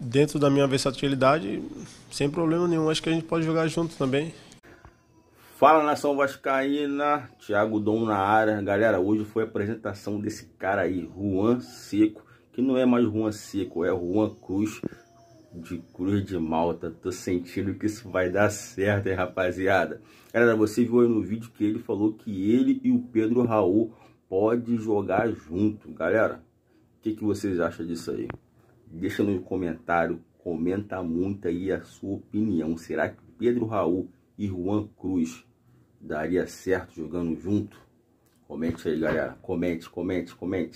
dentro da minha versatilidade, sem problema nenhum, acho que a gente pode jogar junto também. Fala nação vascaína, Thiago Dom na área. Galera, hoje foi a apresentação desse cara aí, Juan Seco, que não é mais Juan Seco, é Juan Cruz de Cruz de Malta. Tô sentindo que isso vai dar certo, hein, rapaziada. Galera, você viu aí no vídeo que ele falou que ele e o Pedro Raul pode jogar junto, galera. O que, que vocês acham disso aí? Deixa no comentário, comenta muito aí a sua opinião. Será que Pedro Raul e Juan Cruz daria certo jogando junto? Comente aí, galera. Comente, comente, comente.